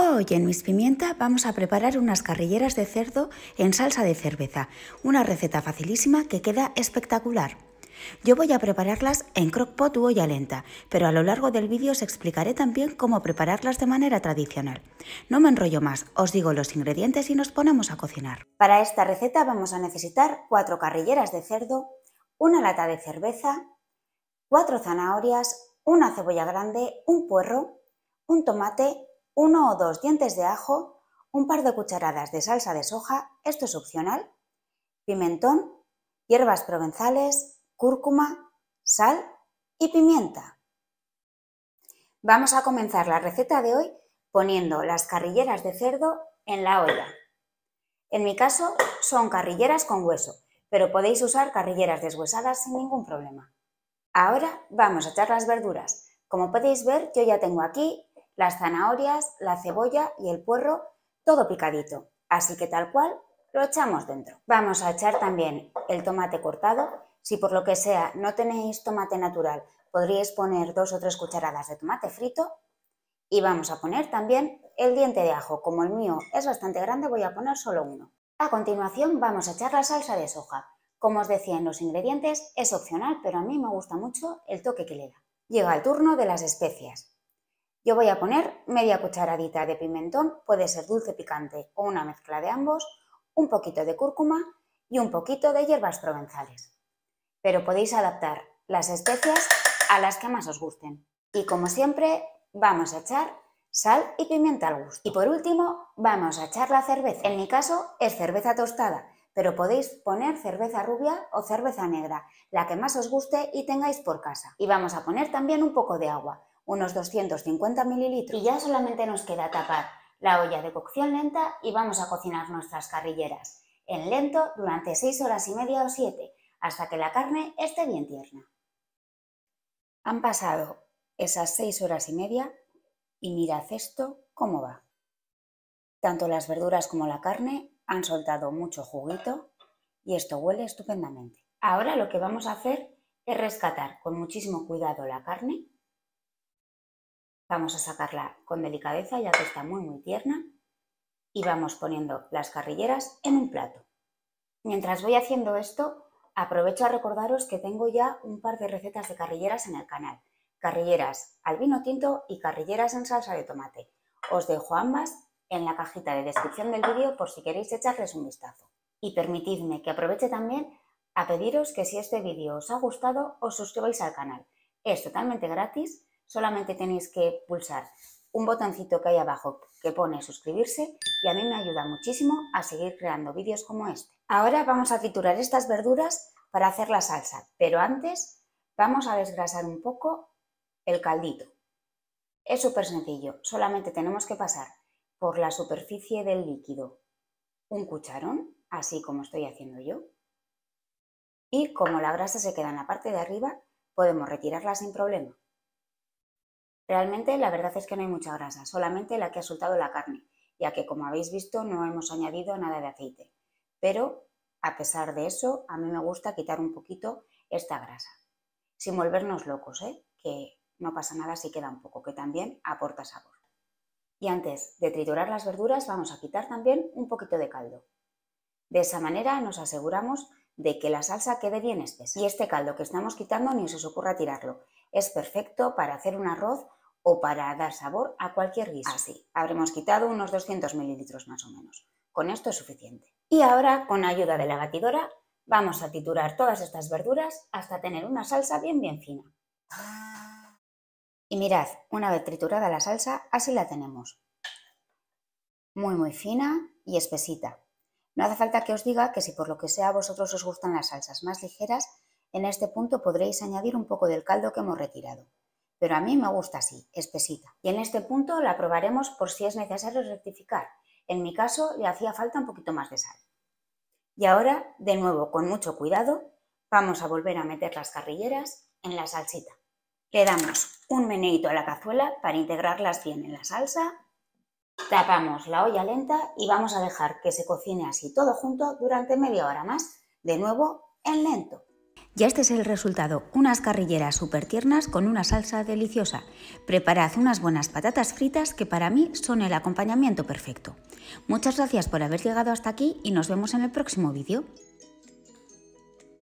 Hoy en Mis Pimienta vamos a preparar unas carrilleras de cerdo en salsa de cerveza, una receta facilísima que queda espectacular. Yo voy a prepararlas en crockpot u olla lenta, pero a lo largo del vídeo os explicaré también cómo prepararlas de manera tradicional. No me enrollo más, os digo los ingredientes y nos ponemos a cocinar. Para esta receta vamos a necesitar 4 carrilleras de cerdo, una lata de cerveza, 4 zanahorias, una cebolla grande, un puerro, un tomate uno o dos dientes de ajo, un par de cucharadas de salsa de soja, esto es opcional, pimentón, hierbas provenzales, cúrcuma, sal y pimienta. Vamos a comenzar la receta de hoy poniendo las carrilleras de cerdo en la olla. En mi caso son carrilleras con hueso, pero podéis usar carrilleras deshuesadas sin ningún problema. Ahora vamos a echar las verduras. Como podéis ver, yo ya tengo aquí las zanahorias, la cebolla y el puerro, todo picadito. Así que tal cual lo echamos dentro. Vamos a echar también el tomate cortado. Si por lo que sea no tenéis tomate natural, podríais poner dos o tres cucharadas de tomate frito. Y vamos a poner también el diente de ajo. Como el mío es bastante grande, voy a poner solo uno. A continuación vamos a echar la salsa de soja. Como os decía en los ingredientes, es opcional, pero a mí me gusta mucho el toque que le da. Llega el turno de las especias. Yo voy a poner media cucharadita de pimentón, puede ser dulce picante o una mezcla de ambos, un poquito de cúrcuma y un poquito de hierbas provenzales. Pero podéis adaptar las especias a las que más os gusten. Y como siempre, vamos a echar sal y pimienta al gusto. Y por último, vamos a echar la cerveza. En mi caso es cerveza tostada, pero podéis poner cerveza rubia o cerveza negra, la que más os guste y tengáis por casa. Y vamos a poner también un poco de agua, unos 250 mililitros. Y ya solamente nos queda tapar la olla de cocción lenta y vamos a cocinar nuestras carrilleras en lento durante 6 horas y media o 7, hasta que la carne esté bien tierna. Han pasado esas 6 horas y media y mirad esto cómo va. Tanto las verduras como la carne han soltado mucho juguito y esto huele estupendamente. Ahora lo que vamos a hacer es rescatar con muchísimo cuidado la carne Vamos a sacarla con delicadeza ya que está muy muy tierna y vamos poniendo las carrilleras en un plato. Mientras voy haciendo esto, aprovecho a recordaros que tengo ya un par de recetas de carrilleras en el canal. Carrilleras al vino tinto y carrilleras en salsa de tomate. Os dejo ambas en la cajita de descripción del vídeo por si queréis echarles un vistazo. Y permitidme que aproveche también a pediros que si este vídeo os ha gustado, os suscribáis al canal. Es totalmente gratis solamente tenéis que pulsar un botoncito que hay abajo que pone suscribirse y a mí me ayuda muchísimo a seguir creando vídeos como este. Ahora vamos a triturar estas verduras para hacer la salsa, pero antes vamos a desgrasar un poco el caldito. Es súper sencillo, solamente tenemos que pasar por la superficie del líquido un cucharón, así como estoy haciendo yo, y como la grasa se queda en la parte de arriba, podemos retirarla sin problema. Realmente la verdad es que no hay mucha grasa, solamente la que ha soltado la carne, ya que como habéis visto no hemos añadido nada de aceite. Pero a pesar de eso, a mí me gusta quitar un poquito esta grasa, sin volvernos locos, ¿eh? que no pasa nada si queda un poco, que también aporta sabor. Y antes de triturar las verduras vamos a quitar también un poquito de caldo. De esa manera nos aseguramos de que la salsa quede bien espesa. Y este caldo que estamos quitando ni se os ocurra tirarlo. Es perfecto para hacer un arroz o para dar sabor a cualquier guiso. Así, habremos quitado unos 200 mililitros más o menos. Con esto es suficiente. Y ahora, con ayuda de la batidora, vamos a triturar todas estas verduras hasta tener una salsa bien bien fina. Y mirad, una vez triturada la salsa, así la tenemos. Muy muy fina y espesita. No hace falta que os diga que si por lo que sea a vosotros os gustan las salsas más ligeras, en este punto podréis añadir un poco del caldo que hemos retirado pero a mí me gusta así, espesita. Y en este punto la probaremos por si es necesario rectificar. En mi caso le hacía falta un poquito más de sal. Y ahora, de nuevo, con mucho cuidado, vamos a volver a meter las carrilleras en la salsita. Le damos un meneito a la cazuela para integrarlas bien en la salsa. Tapamos la olla lenta y vamos a dejar que se cocine así todo junto durante media hora más, de nuevo en lento. Y este es el resultado, unas carrilleras súper tiernas con una salsa deliciosa. Preparad unas buenas patatas fritas que para mí son el acompañamiento perfecto. Muchas gracias por haber llegado hasta aquí y nos vemos en el próximo vídeo.